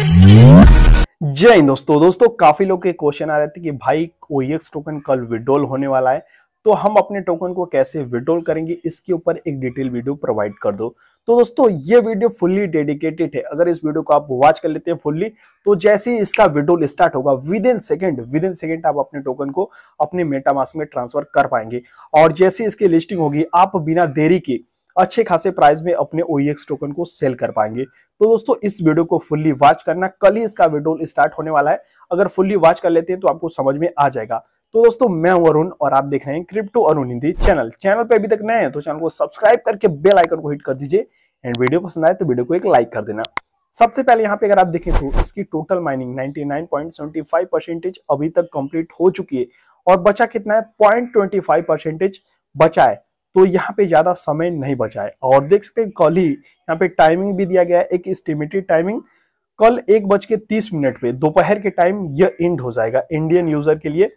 जय हिंद दोस्तों दोस्तों काफी लोग के क्वेश्चन आ रहे थे कि भाई ओएक्स टोकन e कल विड्रोल होने वाला है तो हम अपने टोकन को कैसे विड्रोल करेंगे इसके ऊपर एक डिटेल वीडियो प्रोवाइड कर दो तो दोस्तों ये वीडियो फुल्ली डेडिकेटेड है अगर इस वीडियो को आप वॉच कर लेते हैं फुल्ली तो जैसे ही इसका विड्रोल स्टार्ट होगा within second within second आप अपने टोकन को अपने मेटामास्क में ट्रांसफर कर पाएंगे और जैसे इसकी लिस्टिंग होगी आप बिना देरी के अच्छे खासे प्राइस में अपने OEX टोकन को सेल कर पाएंगे तो दोस्तों इस वीडियो को फुल्ली वॉच करना कल ही इसका विड्रोल स्टार्ट होने वाला है अगर फुल्ली वॉच कर लेते हैं तो आपको समझ में आ जाएगा तो दोस्तों मैं हूं अरुण और आप देख रहे हैं crypto Arun Hindi channel channel पर अभी तक नए हैं तो चैनल को सब्सक्राइब करके बेल आइकन को हिट कर दीजिए एंड वीडियो पसंद आए तो वीडियो को एक लाइक कर देना सबसे पहले यहाँ पे अगर आप देखें तो इसकी टोटल माइनिंग 99.75 परसेंटेज अभी तक कंप्लीट हो चुकी है और बचा कितना है 0.25 परसेंटेज बचा है तो यहाँ पे ज्यादा समय नहीं बचाए और देख सकते हैं कल ही यहाँ पे टाइमिंग भी दिया गया है एक एस्टिमेटेड टाइमिंग कल एक बज के तीस मिनट पे दोपहर के टाइम यह इंड हो जाएगा इंडियन यूजर के लिए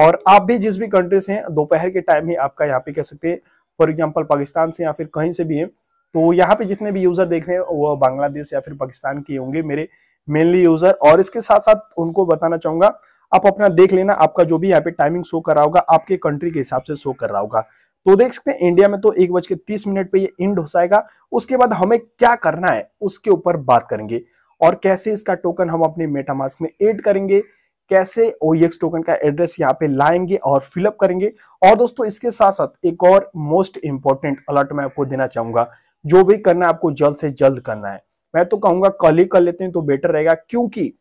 और आप भी जिस भी कंट्री से हैं दोपहर के टाइम ही आपका यहाँ पे कह सकते हैं फॉर एग्जाम्पल पाकिस्तान से या फिर कहीं से भी है तो यहाँ पे जितने भी यूजर देख रहे हैं वो बांग्लादेश या फिर पाकिस्तान के होंगे मेरे मेनली यूजर और इसके साथ साथ उनको बताना चाहूंगा आप अपना देख लेना आपका जो भी यहाँ पे टाइमिंग शो कर रहा होगा आपके कंट्री के हिसाब से शो कर रहा होगा तो देख सकते हैं इंडिया में तो एक बज के तीस मिनट पे ये इंड हो जाएगा उसके बाद हमें क्या करना है उसके ऊपर बात करेंगे और कैसे इसका टोकन हम अपने मेटामास्क में एड करेंगे कैसे ओएक्स टोकन e का एड्रेस यहाँ पे लाएंगे और फिलअप करेंगे और दोस्तों इसके साथ साथ एक और मोस्ट इंपॉर्टेंट अलर्ट मैं आपको देना चाहूंगा जो भी करना है आपको जल्द से जल्द करना है मैं तो कहूंगा कल ही कर लेते हैं तो बेटर रहेगा क्योंकि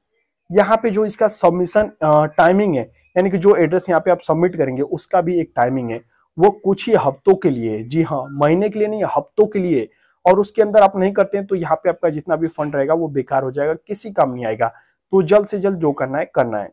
यहाँ पे जो इसका सबमिशन टाइमिंग है यानी कि जो एड्रेस यहाँ पे आप सबमिट करेंगे उसका भी एक टाइमिंग है वो कुछ ही हफ्तों के लिए जी हाँ महीने के लिए नहीं हफ्तों के लिए और उसके अंदर आप नहीं करते हैं तो यहाँ पे आपका जितना भी फंड रहेगा वो बेकार हो जाएगा किसी काम नहीं आएगा तो जल्द से जल्द जो करना है करना है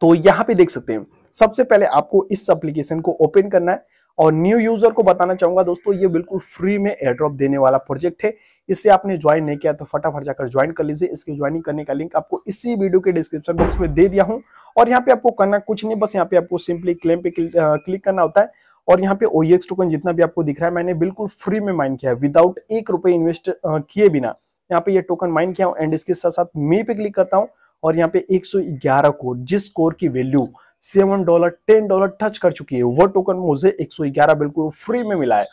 तो यहाँ पे देख सकते हैं सबसे पहले आपको इस एप्लीकेशन को ओपन करना है और न्यू यूजर को बताना चाहूंगा दोस्तों ये बिल्कुल फ्री में एयरड्रॉप देने वाला प्रोजेक्ट है इसे आपने ज्वाइन नहीं किया तो फटाफट जाकर ज्वाइन कर लीजिए इसके ज्वाइनिंग करने का लिंक आपको इसी वीडियो के डिस्क्रिप्शन बॉक्स में दे दिया हूं और यहाँ पे आपको करना कुछ नहीं बस यहाँ पे आपको सिंपली क्लेम पे क्लिक करना होता है और यहाँ पे ओएक्स टोकन जितना भी आपको दिख रहा है मैंने बिल्कुल फ्री में माइन किया है विदाउट एक रुपए इन्वेस्ट किए बिना यहाँ पे ये टोकन माइन किया एंड इसके साथ साथ मे पे क्लिक करता हूँ और यहाँ पे 111 कोर जिस कोर की value seven dollar ten dollar touch कर चुकी है वो टोकन मुझे ग्यारह बिल्कुल फ्री में मिला है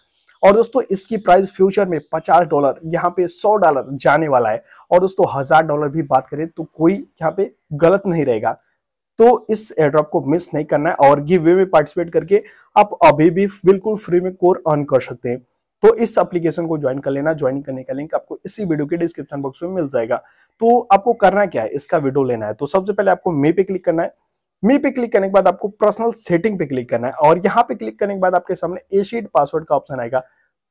और दोस्तों इसकी प्राइस फ्यूचर में 50 डॉलर यहाँ पे 100 डॉलर जाने वाला है और दोस्तों हजार डॉलर भी बात करें तो कोई यहाँ पे गलत नहीं रहेगा तो इस एड्रॉप को मिस नहीं करना है और गिव वे में पार्टिसिपेट करके आप अभी भी बिल्कुल फ्री में कोर अर्न कर सकते हैं तो इस एप्लीकेशन को ज्वाइन कर लेना ज्वाइन करने का लिंक आपको इसी वीडियो के डिस्क्रिप्शन बॉक्स में मिल जाएगा तो आपको करना क्या है इसका वीडियो लेना है तो सबसे पहले आपको मे पे क्लिक करना है मी पे क्लिक करने के बाद आपको पर्सनल सेटिंग पे क्लिक करना है और यहाँ पे क्लिक करने के बाद आपके सामने एसिड पासवर्ड का ऑप्शन आएगा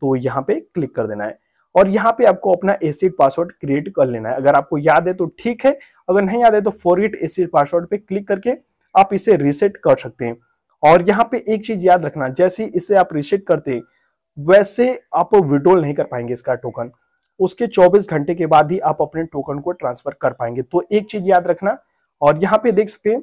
तो यहाँ पे क्लिक कर देना है और यहाँ पे आपको अपना एसिड पासवर्ड क्रिएट कर लेना है अगर आपको याद है तो ठीक है अगर नहीं याद है तो फॉरगेट एसिड पासवर्ड पे क्लिक करके आप इसे रिसेट कर सकते हैं और यहाँ पे एक चीज याद रखना जैसे इसे आप रिसेट करते हैं वैसे आप विड्रोल नहीं कर पाएंगे इसका टोकन उसके 24 घंटे के बाद ही आप अपने टोकन को ट्रांसफर कर पाएंगे तो एक चीज याद रखना और यहाँ पे देख सकते हैं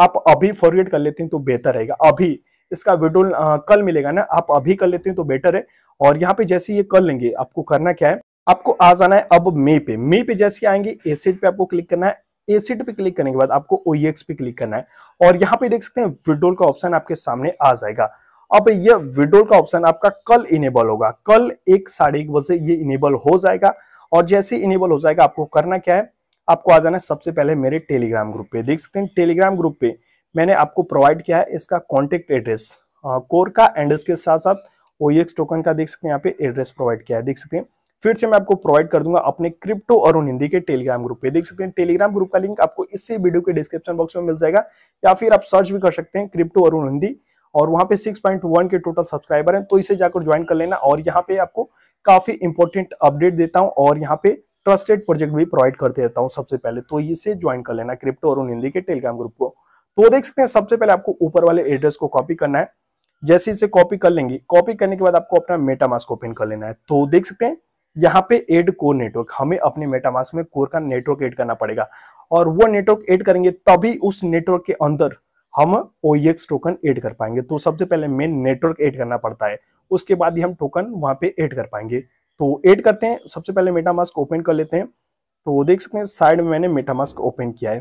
आप अभी फॉरवर्ड कर लेते हैं तो बेहतर रहेगा अभी इसका विड्रोल कल मिलेगा ना आप अभी कर लेते हैं तो बेटर है और यहाँ पे जैसे ये कर लेंगे आपको करना क्या है आपको आ जाना है अब मे पे मे पे जैसे आएंगे एसिड पे आपको क्लिक करना है एसिड पे क्लिक करने के बाद आपको ओएक्स e पे क्लिक करना है और यहाँ पे देख सकते हैं विड्रोल का ऑप्शन आपके सामने आ जाएगा अब यह विड्रोल का ऑप्शन आपका कल इनेबल होगा कल एक साढ़े एक बजे ये इनेबल हो जाएगा और जैसे इनेबल हो जाएगा आपको करना क्या है आपको आ जाना है सबसे पहले मेरे टेलीग्राम ग्रुप पे देख सकते हैं टेलीग्राम ग्रुप पे मैंने आपको प्रोवाइड किया है इसका कॉन्टेक्ट एड्रेस कोर का एंड इसके साथ साथ ओ टोकन का देख सकते हैं यहाँ पे एड्रेस प्रोवाइड किया है देख सकते हैं फिर से मैं आपको प्रोवाइड कर दूंगा अपने क्रिप्टो और हिंदी के टेलीग्राम ग्रुप पे देख सकते हैं टेलीग्राम ग्रुप का लिंक आपको इसी वीडियो के डिस्क्रिप्शन बॉक्स में मिल जाएगा या फिर आप सर्च भी कर सकते हैं क्रिप्टो अरुण हिंदी और वहां पे 6.1 के टोटल सब्सक्राइबर हैं तो इसे जाकर ज्वाइन कर लेना और यहाँ पे आपको काफी इंपॉर्टेंट अपडेट देता हूँ और यहाँ पे ट्रस्टेड प्रोजेक्ट भी प्रोवाइड करते रहता हूँ सबसे पहले तो इसे ज्वाइन कर लेना क्रिप्टो और हिंदी के टेलीग्राम ग्रुप को तो देख सकते हैं सबसे पहले आपको ऊपर वाले एड्रेस को कॉपी करना है जैसे इसे कॉपी कर लेंगे कॉपी करने के बाद आपको अपना मेटामास्क ओपन कर लेना है तो देख सकते हैं यहाँ पे एड कोर नेटवर्क हमें अपने मेटामास्क में कोर का नेटवर्क एड करना पड़ेगा और वो नेटवर्क एड करेंगे तभी उस नेटवर्क के अंदर हम ओ टोकन एड कर पाएंगे तो सबसे पहले मेन नेटवर्क एड करना पड़ता है उसके बाद ही हम टोकन वहां पे एड कर पाएंगे तो एड करते हैं सबसे पहले मेटा मास्क ओपन कर लेते हैं तो देख सकते हैं साइड में मैंने मेटा मास्क ओपन किया है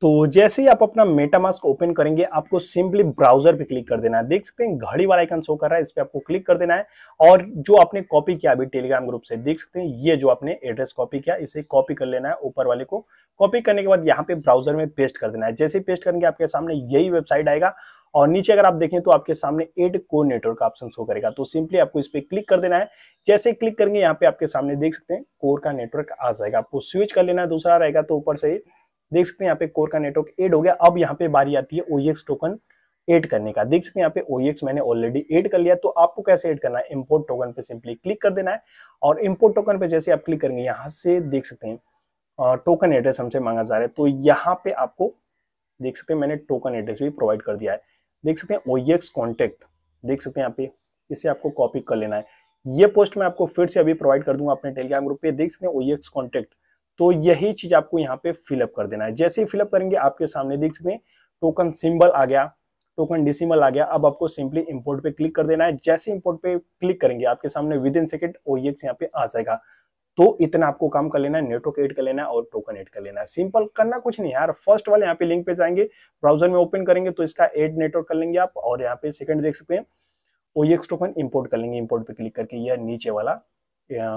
तो जैसे ही आप अपना मेटामास्क ओपन करेंगे आपको सिंपली ब्राउजर पे क्लिक कर देना है देख सकते हैं घड़ी वाला आइकन शो कर रहा है इस पर आपको क्लिक कर देना है और जो आपने कॉपी किया अभी टेलीग्राम ग्रुप से देख सकते हैं ये जो आपने एड्रेस कॉपी किया इसे कॉपी कर लेना है ऊपर वाले को कॉपी करने के बाद यहाँ पे ब्राउजर में पेस्ट कर देना है जैसे पेस्ट करेंगे आपके सामने यही वेबसाइट आएगा और नीचे अगर आप देखें तो आपके सामने एड को का ऑप्शन शो करेगा तो सिंपली आपको इस पर क्लिक कर देना है जैसे क्लिक करेंगे यहाँ पे आपके सामने देख सकते हैं कोर का नेटवर्क आ जाएगा आपको स्विच कर लेना है दूसरा रहेगा तो ऊपर से देख सकते हैं यहाँ पे कोर का नेटवर्क एड हो गया अब यहाँ पे बारी आती है ओएक्स टोकन एड करने का देख सकते हैं यहाँ पे ओएक्स e मैंने ऑलरेडी एड कर लिया तो आपको कैसे एड करना है इम्पोर्ट टोकन पे सिंपली क्लिक कर देना है और इम्पोर्ट टोकन पे जैसे आप क्लिक करेंगे यहाँ से देख सकते हैं टोकन एड्रेस हमसे मांगा जा रहा है तो यहाँ पे आपको देख सकते हैं मैंने टोकन एड्रेस भी प्रोवाइड कर दिया है देख सकते हैं ओ कॉन्टैक्ट e देख सकते हैं यहाँ पे इसे आपको कॉपी कर लेना है ये पोस्ट मैं आपको फिर से अभी प्रोवाइड कर दूंगा अपने टेलीग्राम ग्रुप पे देख सकते हैं ओ कॉन्टैक्ट e तो यही चीज आपको यहाँ पे फिलअप कर देना है जैसे ही फिलअप करेंगे आपके सामने देख सकते हैं टोकन सिंबल आ गया टोकन डिसिमल आ गया अब आपको सिंपली इंपोर्ट पे क्लिक कर देना है जैसे इंपोर्ट पे क्लिक करेंगे आपके सामने विद इन सेकेंड ओ यहाँ पे आ जाएगा तो इतना आपको काम कर लेना है नेटवर्क एड कर लेना है और टोकन एड कर लेना है सिंपल करना कुछ नहीं यार फर्स्ट वाले यहाँ पे लिंक पे जाएंगे ब्राउजर में ओपन करेंगे तो इसका एड नेटवर्क कर लेंगे आप और यहाँ पे सेकंड देख सकते हैं ओ टोकन इम्पोर्ट कर लेंगे इम्पोर्ट पे क्लिक करके या नीचे वाला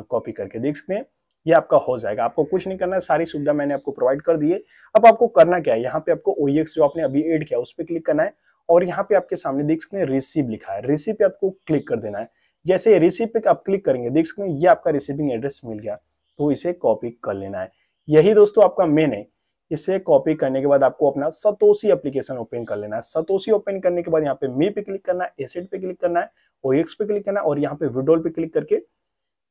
कॉपी करके देख सकते हैं ये आपका हो जाएगा आपको कुछ नहीं करना है सारी सुविधा मैंने आपको प्रोवाइड कर दी है अब आपको करना क्या है यहाँ पे आपको ओ e जो आपने अभी एड किया उस पर क्लिक करना है और यहाँ पे आपके सामने देख सकते हैं रिसीव लिखा है रिसीव पे आपको क्लिक कर देना है जैसे रिसीप पे आप क्लिक करेंगे देख सकते हैं ये आपका रिसीविंग एड्रेस मिल गया तो इसे कॉपी कर लेना है यही दोस्तों आपका मेन है इसे कॉपी करने के बाद आपको अपना सतोसी एप्लीकेशन ओपन कर लेना है सतोसी ओपन करने के बाद यहाँ पे मी पे क्लिक करना है एसेट पे क्लिक करना है ओएक्स पे क्लिक करना है और यहाँ पे विड्रोल पे क्लिक करके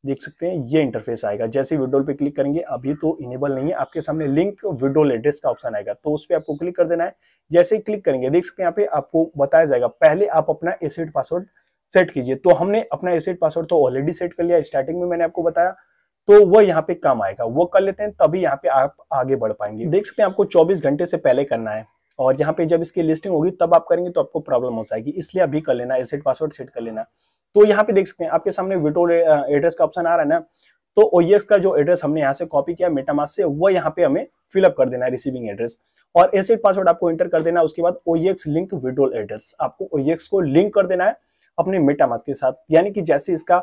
देख सकते हैं ये इंटरफेस आएगा जैसे विड्रोल पे क्लिक करेंगे अभी तो इनेबल नहीं है आपके सामने लिंक विड्रोल एड्रेस का ऑप्शन आएगा तो उस पर आपको क्लिक कर देना है जैसे क्लिक करेंगे देख सकते हैं यहाँ पे आपको बताया जाएगा पहले आप अपना एसेट पासवर्ड सेट कीजिए तो हमने अपना एसेट पासवर्ड तो ऑलरेडी सेट कर लिया स्टार्टिंग में मैंने आपको बताया तो वह यहाँ पे काम आएगा वो कर लेते हैं तभी यहाँ पे आप आगे बढ़ पाएंगे देख सकते हैं आपको 24 घंटे से पहले करना है और यहाँ पे जब इसकी लिस्टिंग होगी तब आप करेंगे तो आपको प्रॉब्लम हो जाएगी इसलिए अभी कर लेना एसेट पासवर्ड सेट कर लेना तो यहाँ पे देख सकते हैं आपके सामने विटो एड्रेस का ऑप्शन आ रहा है ना तो ओएस e का जो एड्रेस हमने यहाँ से कॉपी किया मेटामास से वह यहाँ पे हमें फिलअप कर देना है रिसीविंग एड्रेस और एसेट पासवर्ड आपको एंटर कर देना उसके बाद ओएक्स लिंक विड्रोल एड्रेस आपको ओएक्स e को लिंक कर देना है अपने मेटामास के साथ यानी कि जैसे इसका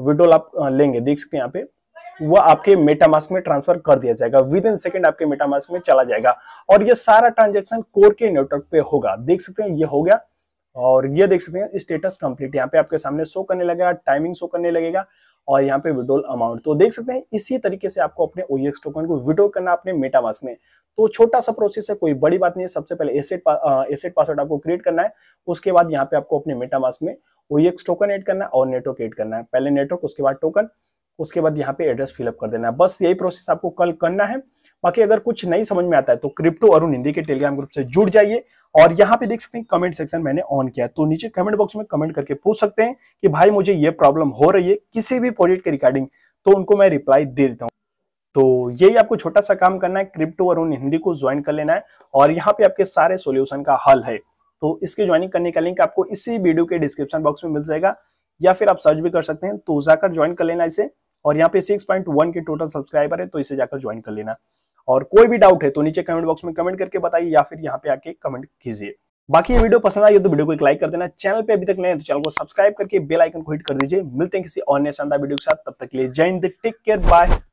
विड्रोल आप लेंगे देख सकते हैं यहाँ पे वह आपके मेटामास्क में ट्रांसफर कर दिया जाएगा विद इन सेकेंड आपके मेटामास्क में चला जाएगा और ये सारा ट्रांजेक्शन कोर के नेटवर्क पे होगा देख सकते हैं ये हो गया और ये देख सकते हैं स्टेटस कंप्लीट यहाँ पे आपके सामने शो करने लगेगा टाइमिंग शो करने लगेगा और यहाँ पे विड्रोल अमाउंट तो देख सकते हैं इसी तरीके से आपको अपने ओ टोकन e को विड्रो करना अपने मेटावास में तो छोटा सा प्रोसेस है कोई बड़ी बात नहीं है सबसे पहले एसेट पा, एसेट पासवर्ड आपको क्रिएट करना है उसके बाद यहाँ पे आपको अपने मेटामास में ओएक्स टोकन एड करना है और नेटवर्क एड करना है पहले नेटवर्क उसके बाद टोकन उसके बाद यहाँ पे एड्रेस फिलअप कर देना है बस यही प्रोसेस आपको कल करना है बाकी अगर कुछ नहीं समझ में आता है तो क्रिप्टो अरुण हिंदी के टेलीग्राम ग्रुप से जुड़ जाइए और यहाँ पे देख सकते हैं कमेंट सेक्शन मैंने ऑन किया तो नीचे कमेंट बॉक्स में कमेंट करके पूछ सकते हैं कि भाई मुझे ये प्रॉब्लम हो रही है किसी भी प्रोजेक्ट के रिगार्डिंग तो उनको मैं रिप्लाई दे देता हूँ तो यही आपको छोटा सा काम करना है क्रिप्टो उन हिंदी को ज्वाइन कर लेना है और यहाँ पे आपके सारे सोल्यूशन का हल है तो इसके ज्वाइनिंग करने का लिंक आपको इसी वीडियो के डिस्क्रिप्शन बॉक्स में मिल जाएगा या फिर आप सर्च भी कर सकते हैं तो जाकर ज्वाइन कर लेना इसे और यहाँ पे 6.1 के टोटल सब्सक्राइबर है तो इसे जाकर ज्वाइन कर लेना और कोई भी डाउट है तो नीचे कमेंट बॉक्स में कमेंट करके बताइए या फिर यहाँ पे आके कमेंट कीजिए बाकी ये वीडियो पसंद आई तो वीडियो को एक लाइक कर देना चैनल पे अभी तक नए है तो चैनल को सब्सक्राइब करके बेल आइकन को हिट कर दीजिए मिलते हैं किसी और नए शानदार वीडियो के साथ तब तक के लिए जय हिंद टेक केयर बाय